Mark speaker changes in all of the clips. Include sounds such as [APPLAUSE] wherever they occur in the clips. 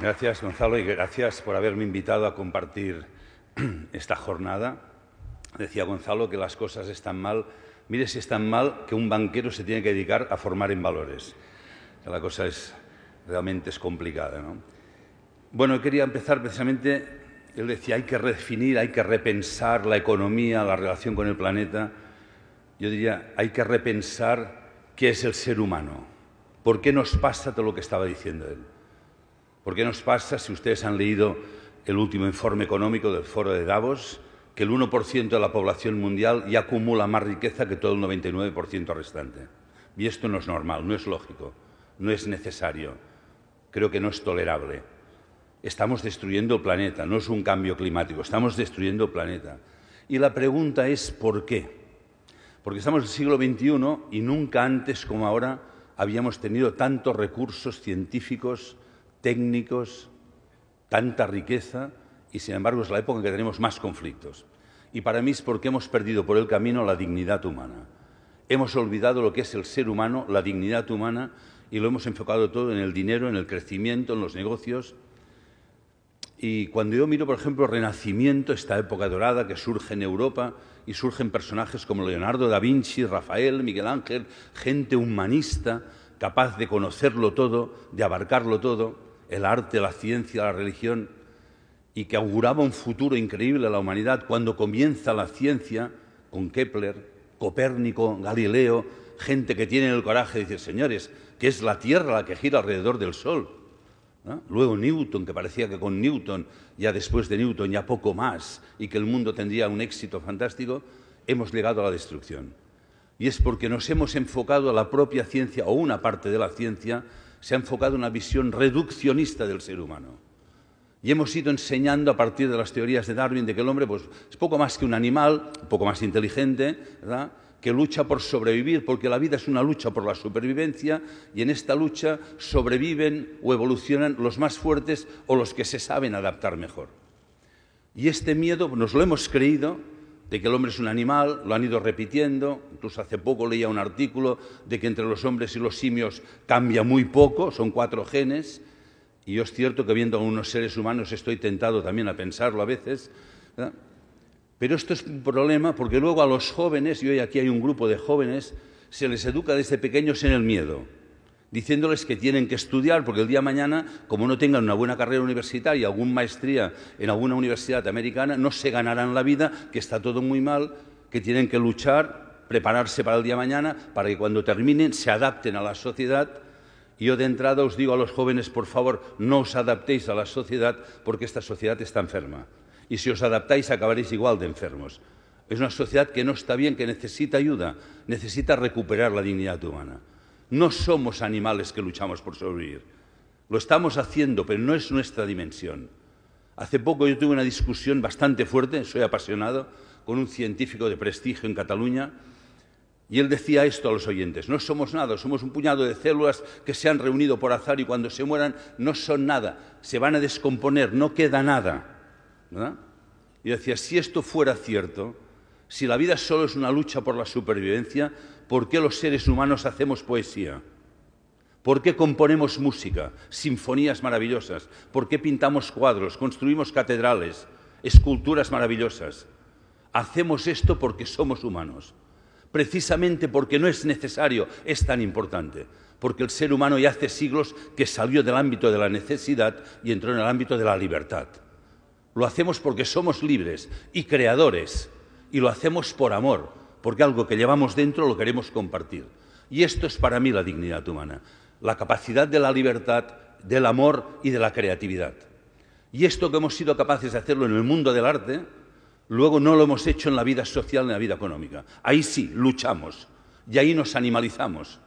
Speaker 1: Gracias, Gonzalo, y gracias por haberme invitado a compartir [CLEARS THROAT] esta jornada. Decía Gonzalo que las cosas están mal. Mire si están mal que un banquero se tiene que dedicar a formar en valores. La cosa es realmente es complicada. ¿no? Bueno, quería empezar precisamente, él decía, hay que redefinir, hay que repensar la economía, la relación con el planeta. Yo diría, hay que repensar qué es el ser humano, por qué nos pasa todo lo que estaba diciendo él. ¿Por qué nos pasa, si ustedes han leído el último informe económico del Foro de Davos, que el 1% de la población mundial ya acumula más riqueza que todo el 99% restante. Y esto no es normal, no es lógico, no es necesario, creo que no es tolerable. Estamos destruyendo el planeta, no es un cambio climático, estamos destruyendo el planeta. Y la pregunta es ¿por qué? Porque estamos en el siglo XXI y nunca antes como ahora habíamos tenido tantos recursos científicos técnicos, tanta riqueza, y sin embargo es la época en que tenemos más conflictos. Y para mí es porque hemos perdido por el camino la dignidad humana. Hemos olvidado lo que es el ser humano, la dignidad humana, y lo hemos enfocado todo en el dinero, en el crecimiento, en los negocios. Y cuando yo miro, por ejemplo, Renacimiento, esta época dorada que surge en Europa y surgen personajes como Leonardo da Vinci, Rafael, Miguel Ángel, gente humanista, capaz de conocerlo todo, de abarcarlo todo, el arte, la ciencia, la religión, y que auguraba un futuro increíble a la humanidad, cuando comienza la ciencia con Kepler, Copérnico, Galileo, gente que tiene el coraje de decir, señores, que es la Tierra la que gira alrededor del Sol. Luego Newton, que parecía que con Newton, ya después de Newton, ya poco más, y que el mundo tendría un éxito fantástico, hemos llegado a la destrucción. Y es porque nos hemos enfocado a la propia ciencia o una parte de la ciencia se ha enfocado una visión reduccionista del ser humano. Y hemos ido enseñando a partir de las teorías de Darwin de que el hombre pues, es poco más que un animal, un poco más inteligente, que lucha por sobrevivir, porque la vida es una lucha por la supervivencia y en esta lucha sobreviven o evolucionan los más fuertes o los que se saben adaptar mejor. Y este miedo pues, nos lo hemos creído de que el hombre es un animal, lo han ido repitiendo, incluso hace poco leía un artículo de que entre los hombres y los simios cambia muy poco, son cuatro genes, y yo es cierto que viendo a unos seres humanos estoy tentado también a pensarlo a veces, pero esto es un problema porque luego a los jóvenes, y hoy aquí hay un grupo de jóvenes, se les educa desde pequeños en el miedo diciéndoles que tienen que estudiar porque el día de mañana, como no tengan una buena carrera universitaria, alguna maestría en alguna universidad americana, no se ganarán la vida, que está todo muy mal, que tienen que luchar, prepararse para el día de mañana, para que cuando terminen se adapten a la sociedad. Y yo de entrada os digo a los jóvenes, por favor, no os adaptéis a la sociedad porque esta sociedad está enferma. Y si os adaptáis acabaréis igual de enfermos. Es una sociedad que no está bien, que necesita ayuda, necesita recuperar la dignidad humana. No somos animales que luchamos por sobrevivir. Lo estamos haciendo, pero no es nuestra dimensión. Hace poco yo tuve una discusión bastante fuerte, soy apasionado, con un científico de prestigio en Cataluña, y él decía esto a los oyentes, no somos nada, somos un puñado de células que se han reunido por azar y cuando se mueran no son nada, se van a descomponer, no queda nada. Y decía, si esto fuera cierto, si la vida solo es una lucha por la supervivencia, ¿por qué los seres humanos hacemos poesía? ¿Por qué componemos música, sinfonías maravillosas? ¿Por qué pintamos cuadros, construimos catedrales, esculturas maravillosas? Hacemos esto porque somos humanos, precisamente porque no es necesario, es tan importante, porque el ser humano ya hace siglos que salió del ámbito de la necesidad y entró en el ámbito de la libertad. Lo hacemos porque somos libres y creadores, y lo hacemos por amor, porque algo que llevamos dentro lo queremos compartir. Y esto es para mí la dignidad humana, la capacidad de la libertad, del amor y de la creatividad. Y esto que hemos sido capaces de hacerlo en el mundo del arte, luego no lo hemos hecho en la vida social, en la vida económica. Ahí sí, luchamos y ahí nos animalizamos.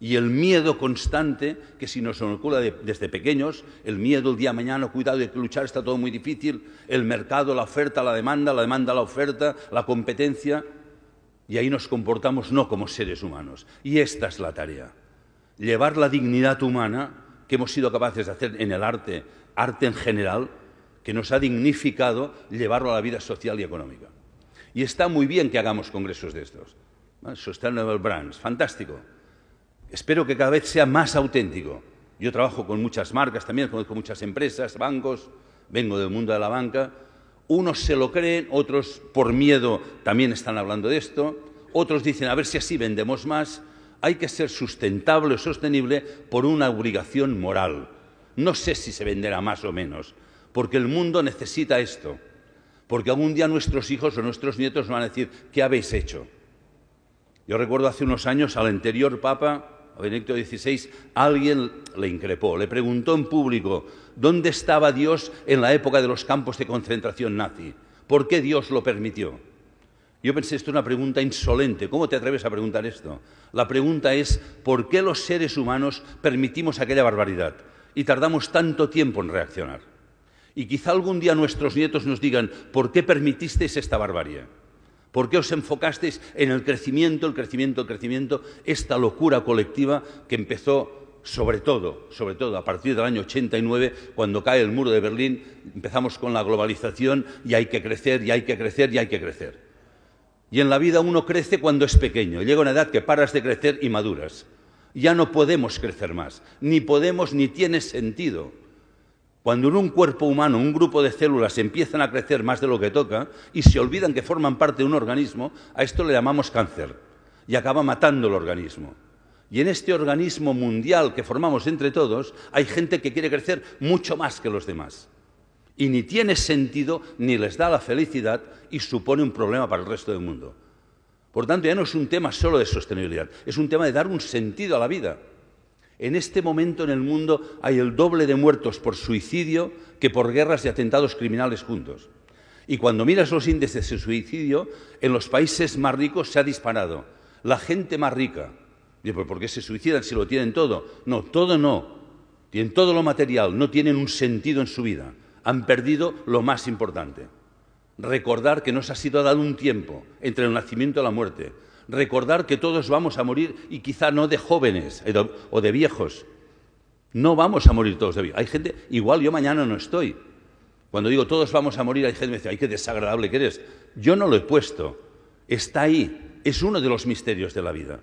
Speaker 1: Y el miedo constante que si nos inocula desde pequeños, el miedo el día de mañana, cuidado, de que luchar, está todo muy difícil, el mercado, la oferta, la demanda, la demanda, la oferta, la competencia, y ahí nos comportamos no como seres humanos. Y esta es la tarea. Llevar la dignidad humana que hemos sido capaces de hacer en el arte, arte en general, que nos ha dignificado, llevarlo a la vida social y económica. Y está muy bien que hagamos congresos de estos. Ah, Sustainable Brands, fantástico. Espero que cada vez sea más auténtico. Yo trabajo con muchas marcas también, conozco muchas empresas, bancos, vengo del mundo de la banca unos se lo creen, otros por miedo también están hablando de esto, otros dicen a ver si así vendemos más. Hay que ser sustentable o sostenible por una obligación moral. No sé si se venderá más o menos, porque el mundo necesita esto, porque algún día nuestros hijos o nuestros nietos van a decir, ¿qué habéis hecho? Yo recuerdo hace unos años al anterior Papa, a Benedicto XVI, alguien le increpó, le preguntó en público dónde estaba Dios en la época de los campos de concentración nazi, por qué Dios lo permitió. Yo pensé, esto es una pregunta insolente, ¿cómo te atreves a preguntar esto? La pregunta es, ¿por qué los seres humanos permitimos aquella barbaridad y tardamos tanto tiempo en reaccionar? Y quizá algún día nuestros nietos nos digan, ¿por qué permitisteis esta barbarie? ¿Por qué os enfocasteis en el crecimiento, el crecimiento, el crecimiento, esta locura colectiva que empezó sobre todo, sobre todo a partir del año 89, cuando cae el muro de Berlín, empezamos con la globalización y hay que crecer, y hay que crecer, y hay que crecer. Y en la vida uno crece cuando es pequeño, llega una edad que paras de crecer y maduras. Ya no podemos crecer más, ni podemos ni tiene sentido. Cuando en un cuerpo humano, un grupo de células empiezan a crecer más de lo que toca y se olvidan que forman parte de un organismo, a esto le llamamos cáncer y acaba matando el organismo. Y en este organismo mundial que formamos entre todos, hay gente que quiere crecer mucho más que los demás. Y ni tiene sentido, ni les da la felicidad y supone un problema para el resto del mundo. Por tanto, ya no es un tema solo de sostenibilidad, es un tema de dar un sentido a la vida. En este momento en el mundo hay el doble de muertos por suicidio que por guerras y atentados criminales juntos. Y cuando miras los índices de suicidio, en los países más ricos se ha disparado. La gente más rica. Digo, ¿por qué se suicidan si lo tienen todo? No, todo no. Tienen todo lo material, no tienen un sentido en su vida. Han perdido lo más importante. Recordar que nos ha sido dado un tiempo entre el nacimiento y la muerte recordar que todos vamos a morir y quizá no de jóvenes eh, o de viejos. No vamos a morir todos de viejos. Hay gente, igual yo mañana no estoy. Cuando digo todos vamos a morir, hay gente que me dice, ay, qué desagradable que eres. Yo no lo he puesto. Está ahí. Es uno de los misterios de la vida.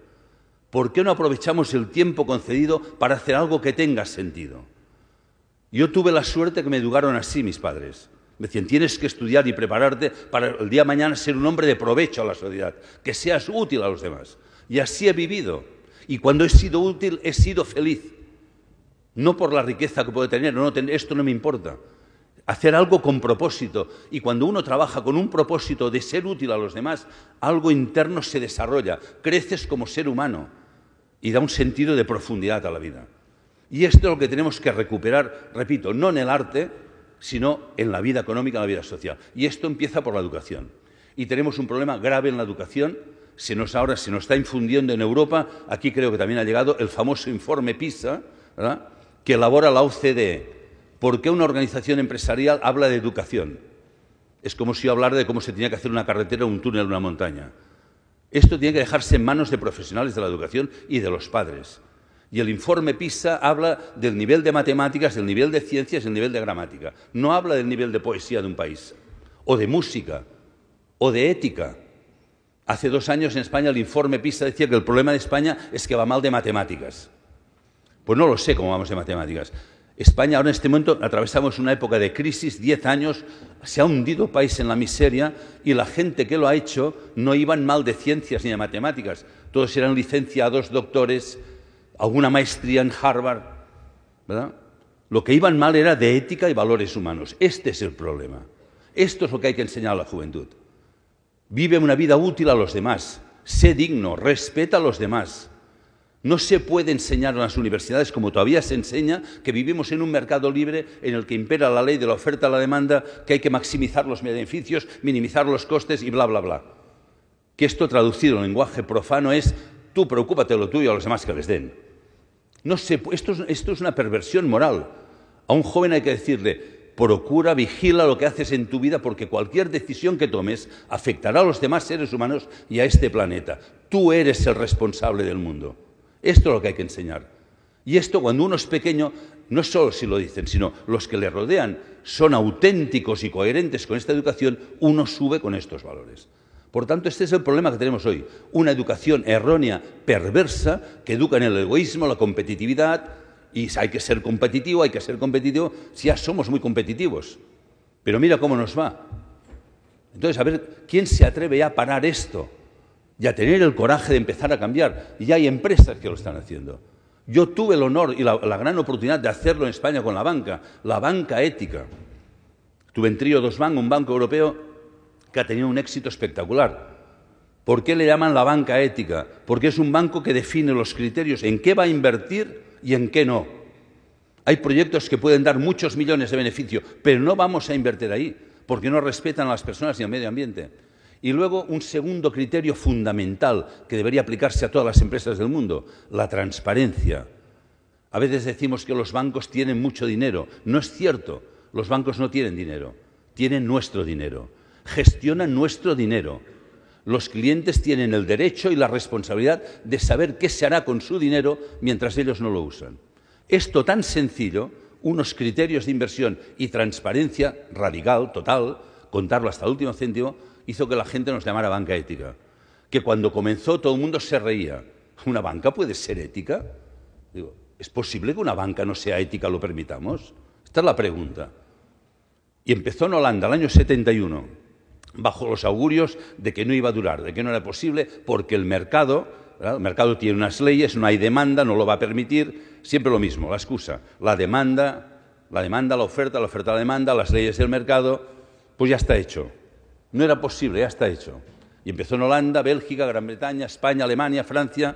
Speaker 1: ¿Por qué no aprovechamos el tiempo concedido para hacer algo que tenga sentido? Yo tuve la suerte que me educaron así mis padres. Me decían, tienes que estudiar y prepararte para el día de mañana ser un hombre de provecho a la sociedad, que seas útil a los demás. Y así he vivido. Y cuando he sido útil, he sido feliz. No por la riqueza que puedo tener, esto no me importa. Hacer algo con propósito. Y cuando uno trabaja con un propósito de ser útil a los demás, algo interno se desarrolla. Creces como ser humano y da un sentido de profundidad a la vida. Y esto es lo que tenemos que recuperar, repito, no en el arte, sino en la vida económica, en la vida social. Y esto empieza por la educación. Y tenemos un problema grave en la educación. Se nos, ahora se nos está infundiendo en Europa, aquí creo que también ha llegado el famoso informe PISA, que elabora la OCDE. ¿Por qué una organización empresarial habla de educación? Es como si yo hablara de cómo se tenía que hacer una carretera, un túnel, una montaña. Esto tiene que dejarse en manos de profesionales de la educación y de los padres. Y el informe PISA habla del nivel de matemáticas, del nivel de ciencias, del nivel de gramática. No habla del nivel de poesía de un país, o de música, o de ética. Hace dos años en España el informe PISA decía que el problema de España es que va mal de matemáticas. Pues no lo sé cómo vamos de matemáticas. España ahora en este momento atravesamos una época de crisis, diez años, se ha hundido el país en la miseria y la gente que lo ha hecho no iban mal de ciencias ni de matemáticas. Todos eran licenciados, doctores, alguna maestría en Harvard, ¿verdad? Lo que iban mal era de ética y valores humanos. Este es el problema. Esto es lo que hay que enseñar a la juventud. Vive una vida útil a los demás. Sé digno, respeta a los demás. No se puede enseñar en las universidades, como todavía se enseña, que vivimos en un mercado libre en el que impera la ley de la oferta a la demanda, que hay que maximizar los beneficios, minimizar los costes y bla, bla, bla. Que esto traducido en lenguaje profano es tú preocúpate de lo tuyo a los demás que les den. No esto es una perversión moral. A un joven hay que decirle, procura, vigila lo que haces en tu vida porque cualquier decisión que tomes afectará a los demás seres humanos y a este planeta. Tú eres el responsable del mundo. Esto es lo que hay que enseñar. Y esto cuando uno es pequeño, no solo si lo dicen, sino los que le rodean son auténticos y coherentes con esta educación, uno sube con estos valores. Por tanto, este es el problema que tenemos hoy. Una educación errónea, perversa, que educa en el egoísmo, la competitividad, y hay que ser competitivo, hay que ser competitivo, si ya somos muy competitivos. Pero mira cómo nos va. Entonces, a ver, ¿quién se atreve a parar esto? Y a tener el coraje de empezar a cambiar. Y ya hay empresas que lo están haciendo. Yo tuve el honor y la, gran oportunidad de hacerlo en España con la banca, la banca ética. Tuve en Trío dos bancos, un banco europeo que ha tenido un éxito espectacular. ¿Por qué le llaman la banca ética? Porque es un banco que define los criterios en qué va a invertir y en qué no. Hay proyectos que pueden dar muchos millones de beneficio, pero no vamos a invertir ahí, porque no respetan a las personas ni al medio ambiente. Y luego un segundo criterio fundamental que debería aplicarse a todas las empresas del mundo, la transparencia. A veces decimos que los bancos tienen mucho dinero. No es cierto, los bancos no tienen dinero, tienen nuestro dinero. ...gestiona nuestro dinero. Los clientes tienen el derecho y la responsabilidad de saber qué se hará con su dinero mientras ellos no lo usan. Esto tan sencillo, unos criterios de inversión y transparencia radical, total, contarlo hasta el último céntimo, hizo que la gente nos llamara banca ética. Que cuando comenzó todo el mundo se reía. ¿Una banca puede ser ética? Digo, ¿es posible que una banca no sea ética, lo permitamos? Esta es la pregunta. Y empezó en Holanda, el año 71 bajo los augurios de que no iba a durar, de que no era posible, porque el mercado, el mercado tiene unas leyes, no hay demanda, no lo va a permitir, siempre lo mismo, la excusa, la demanda, la demanda, la oferta, la oferta, la demanda, las leyes del mercado, pues ya está hecho. No era posible, ya está hecho. Y empezó en Holanda, Bélgica, Gran Bretaña, España, Alemania, Francia.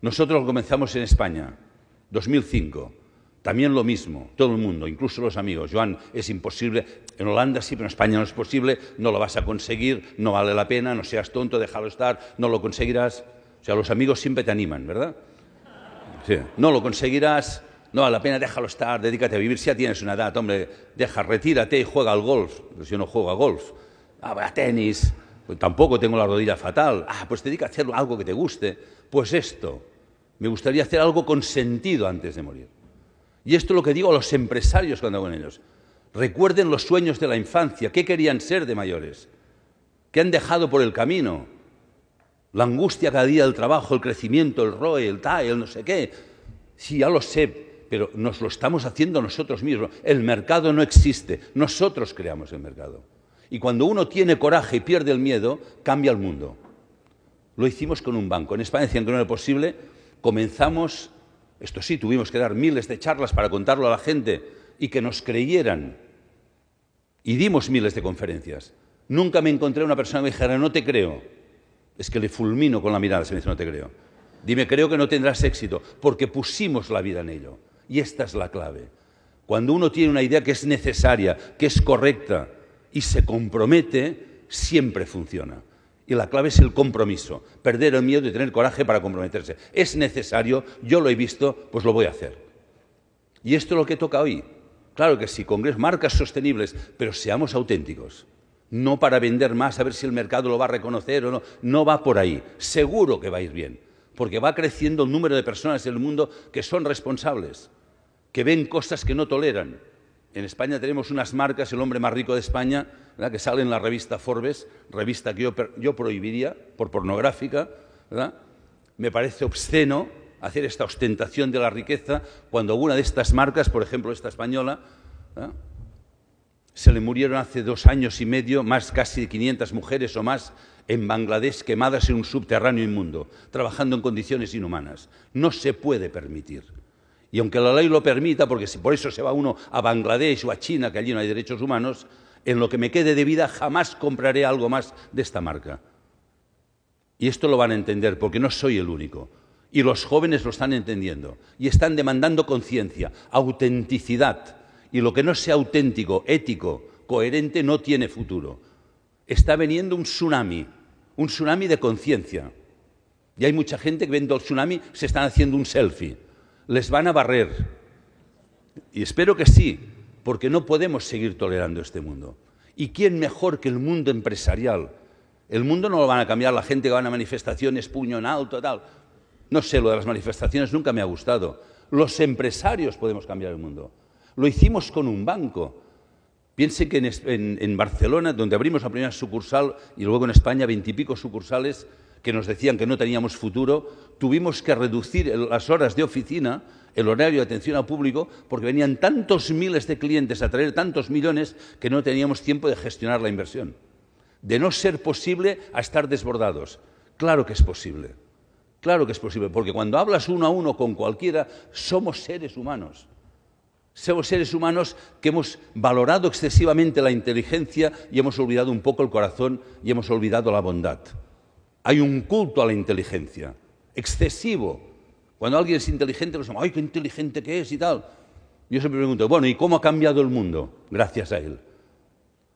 Speaker 1: Nosotros comenzamos en España, 2005. También lo mismo, todo el mundo, incluso los amigos. Joan, es imposible, en Holanda sí, pero en España no es posible, no lo vas a conseguir, no vale la pena, no seas tonto, déjalo estar, no lo conseguirás. O sea, los amigos siempre te animan, ¿verdad? No lo conseguirás, no vale la pena, déjalo estar, dedícate a vivir. Si ya tienes una edad, hombre, deja, retírate y juega al golf. Yo no juego al golf, ah, a tenis, pues tampoco tengo la rodilla fatal. Ah, pues dedica a hacer algo que te guste. Pues esto, me gustaría hacer algo con sentido antes de morir. Y esto es lo que digo a los empresarios cuando hago con ellos. Recuerden los sueños de la infancia, qué querían ser de mayores, qué han dejado por el camino. La angustia cada día del trabajo, el crecimiento, el ROE, el TAE, el no sé qué. Sí, ya lo sé, pero nos lo estamos haciendo nosotros mismos. El mercado no existe, nosotros creamos el mercado. Y cuando uno tiene coraje y pierde el miedo, cambia el mundo. Lo hicimos con un banco. En España decían que no era posible. Comenzamos esto sí, tuvimos que dar miles de charlas para contarlo a la gente y que nos creyeran. Y dimos miles de conferencias. Nunca me encontré una persona que me dijera, no te creo. Es que le fulmino con la mirada, se me dice, no te creo. Dime, creo que no tendrás éxito, porque pusimos la vida en ello. Y esta es la clave. Cuando uno tiene una idea que es necesaria, que es correcta y se compromete, siempre funciona. Y la clave es el compromiso, perder el miedo y tener coraje para comprometerse. Es necesario, yo lo he visto, pues lo voy a hacer. Y esto es lo que toca hoy. Claro que sí, Congreso, marcas sostenibles, pero seamos auténticos. No para vender más, a ver si el mercado lo va a reconocer o no. No va por ahí. Seguro que va a ir bien, porque va creciendo el número de personas en el mundo que son responsables, que ven cosas que no toleran, en España tenemos unas marcas, el hombre más rico de España, que sale en la revista Forbes, revista que yo, prohibiría por pornográfica. Me parece obsceno hacer esta ostentación de la riqueza cuando una de estas marcas, por ejemplo esta española, se le murieron hace dos años y medio más casi 500 mujeres o más en Bangladesh quemadas en un subterráneo inmundo, trabajando en condiciones inhumanas. No se puede permitir. Y aunque la ley lo permita, porque si por eso se va uno a Bangladesh o a China, que allí no hay derechos humanos, en lo que me quede de vida jamás compraré algo más de esta marca. Y esto lo van a entender, porque no soy el único. Y los jóvenes lo están entendiendo. Y están demandando conciencia, autenticidad. Y lo que no sea auténtico, ético, coherente, no tiene futuro. Está veniendo un tsunami, un tsunami de conciencia. Y hay mucha gente que viendo el tsunami se están haciendo un selfie les van a barrer. Y espero que sí, porque no podemos seguir tolerando este mundo. ¿Y quién mejor que el mundo empresarial? El mundo no lo van a cambiar la gente que va a manifestaciones, puño en alto, tal. No sé, lo de las manifestaciones nunca me ha gustado. Los empresarios podemos cambiar el mundo. Lo hicimos con un banco. Piense que en, en Barcelona, donde abrimos la primera sucursal y luego en España veintipico sucursales, que nos decían que no teníamos futuro, tuvimos que reducir las horas de oficina, el horario de atención al público, porque venían tantos miles de clientes a traer tantos millones que no teníamos tiempo de gestionar la inversión. De no ser posible a estar desbordados. Claro que es posible. Claro que es posible, porque cuando hablas uno a uno con cualquiera, somos seres humanos. Somos seres humanos que hemos valorado excesivamente la inteligencia y hemos olvidado un poco el corazón y hemos olvidado la bondad. Hay un culto a la inteligencia, excesivo. Cuando alguien es inteligente, lo llamamos pues, ¡ay, qué inteligente que es! y tal. Yo siempre pregunto, bueno, ¿y cómo ha cambiado el mundo gracias a él?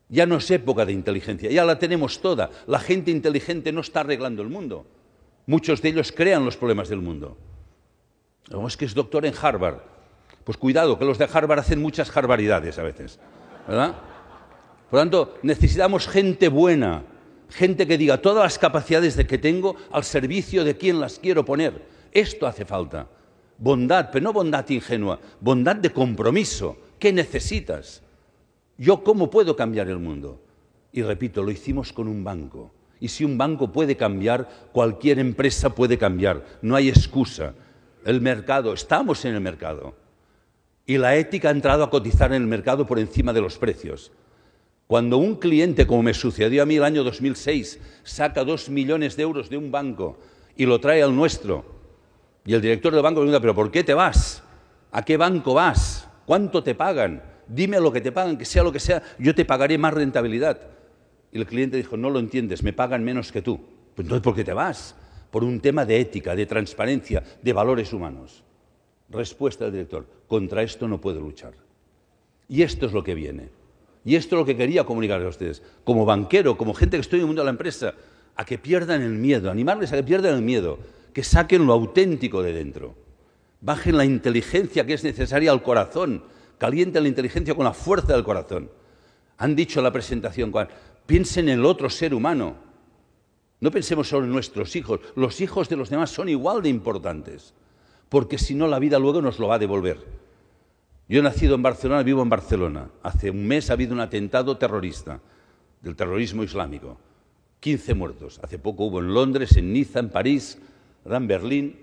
Speaker 1: Ya no es época de inteligencia, ya la tenemos toda. La gente inteligente no está arreglando el mundo. Muchos de ellos crean los problemas del mundo. Como oh, es que es doctor en Harvard. Pues cuidado, que los de Harvard hacen muchas harbaridades a veces. ¿Verdad? Por lo tanto, necesitamos gente buena, gente que diga todas las capacidades de que tengo al servicio de quien las quiero poner. Esto hace falta. Bondad, pero no bondad ingenua, bondad de compromiso. ¿Qué necesitas? ¿Yo cómo puedo cambiar el mundo? Y repito, lo hicimos con un banco. Y si un banco puede cambiar, cualquier empresa puede cambiar. No hay excusa. El mercado, estamos en el mercado. Y la ética ha entrado a cotizar en el mercado por encima de los precios. Cuando un cliente, como me sucedió a mí el año 2006, saca dos millones de euros de un banco y lo trae al nuestro, y el director del banco pregunta, pero ¿por qué te vas? ¿A qué banco vas? ¿Cuánto te pagan? Dime lo que te pagan, que sea lo que sea, yo te pagaré más rentabilidad. Y el cliente dijo, no lo entiendes, me pagan menos que tú. Pues entonces, ¿por qué te vas? Por un tema de ética, de transparencia, de valores humanos. Respuesta del director, contra esto no puedo luchar. Y esto es lo que viene. Y esto es lo que quería comunicarles a ustedes, como banquero, como gente que estoy en el mundo de la empresa, a que pierdan el miedo, animarles a que pierdan el miedo, que saquen lo auténtico de dentro, bajen la inteligencia que es necesaria al corazón, calienten la inteligencia con la fuerza del corazón. Han dicho en la presentación, piensen en el otro ser humano, no pensemos solo en nuestros hijos, los hijos de los demás son igual de importantes, porque si no la vida luego nos lo va a devolver. Yo he nacido en Barcelona, vivo en Barcelona. Hace un mes ha habido un atentado terrorista del terrorismo islámico. 15 muertos. Hace poco hubo en Londres, en Niza, en París, en Berlín,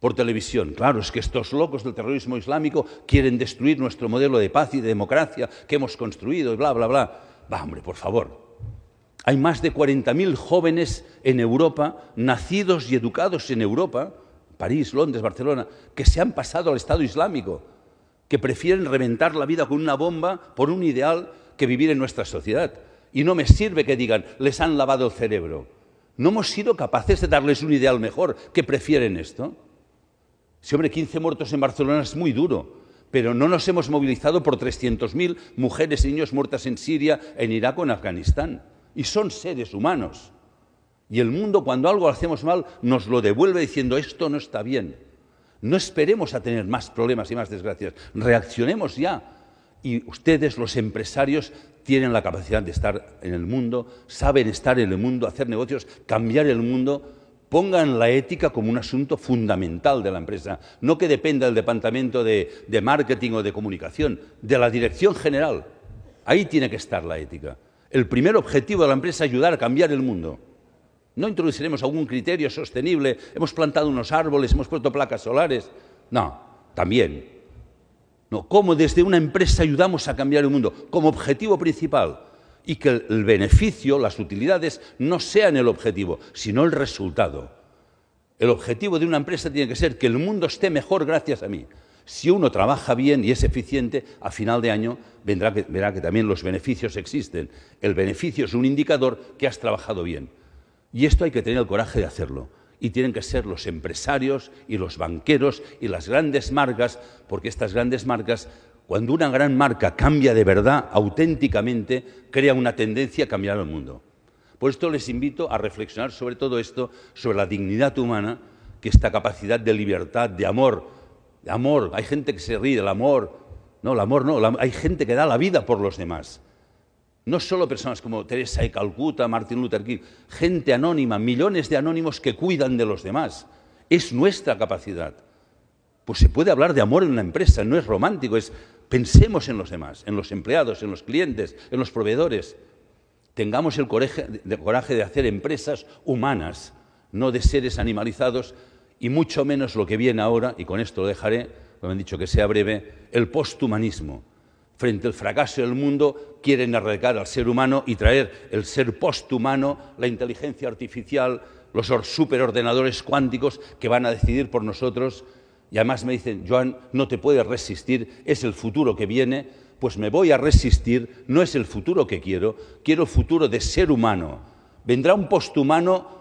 Speaker 1: por televisión. Claro, es que estos locos del terrorismo islámico quieren destruir nuestro modelo de paz y de democracia que hemos construido y bla, bla, bla. Va, hombre, por favor. Hay más de 40.000 jóvenes en Europa, nacidos y educados en Europa, París, Londres, Barcelona, que se han pasado al Estado Islámico que prefieren reventar la vida con una bomba por un ideal que vivir en nuestra sociedad. Y no me sirve que digan, les han lavado el cerebro. No hemos sido capaces de darles un ideal mejor, que prefieren esto. Si, hombre, 15 muertos en Barcelona es muy duro, pero no nos hemos movilizado por 300.000 mujeres y niños muertas en Siria, en Irak o en Afganistán. Y son seres humanos. Y el mundo, cuando algo hacemos mal, nos lo devuelve diciendo, esto no está bien. No esperemos a tener más problemas y más desgracias. Reaccionemos ya. Y ustedes, los empresarios, tienen la capacidad de estar en el mundo, saben estar en el mundo, hacer negocios, cambiar el mundo. Pongan la ética como un asunto fundamental de la empresa, no que dependa del departamento de, marketing o de comunicación, de la dirección general. Ahí tiene que estar la ética. El primer objetivo de la empresa es ayudar a cambiar el mundo no introduciremos algún criterio sostenible, hemos plantado unos árboles, hemos puesto placas solares. No, también. No, ¿cómo desde una empresa ayudamos a cambiar el mundo? Como objetivo principal. Y que el beneficio, las utilidades, no sean el objetivo, sino el resultado. El objetivo de una empresa tiene que ser que el mundo esté mejor gracias a mí. Si uno trabaja bien y es eficiente, a final de año verá que también los beneficios existen. El beneficio es un indicador que has trabajado bien. Y esto hay que tener el coraje de hacerlo. Y tienen que ser los empresarios y los banqueros y las grandes marcas, porque estas grandes marcas, cuando una gran marca cambia de verdad, auténticamente, crea una tendencia a cambiar el mundo. Por esto les invito a reflexionar sobre todo esto, sobre la dignidad humana, que esta capacidad de libertad, de amor, de amor, hay gente que se ríe del amor, no, el amor no, hay gente que da la vida por los demás no solo personas como Teresa de Calcuta, Martin Luther King, gente anónima, millones de anónimos que cuidan de los demás. Es nuestra capacidad. Pues se puede hablar de amor en una empresa, no es romántico, es pensemos en los demás, en los empleados, en los clientes, en los proveedores. Tengamos el coraje, de hacer empresas humanas, no de seres animalizados y mucho menos lo que viene ahora, y con esto lo dejaré, me han dicho que sea breve, el posthumanismo frente al fracaso del mundo, quieren arreglar al ser humano y traer el ser posthumano, la inteligencia artificial, los superordenadores cuánticos que van a decidir por nosotros. Y además me dicen, Joan, no te puedes resistir, es el futuro que viene, pues me voy a resistir, no es el futuro que quiero, quiero futuro de ser humano. Vendrá un posthumano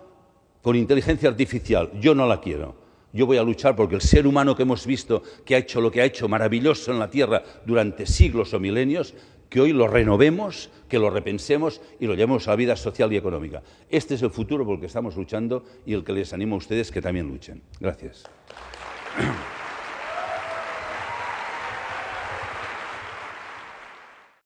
Speaker 1: con inteligencia artificial, yo no la quiero. Yo voy a luchar porque el ser humano que hemos visto, que ha hecho lo que ha hecho maravilloso en la Tierra durante siglos o milenios, que hoy lo renovemos, que lo repensemos y lo llevemos a la vida social y económica. Este es el futuro por el que estamos luchando y el que les animo a ustedes que también luchen. Gracias.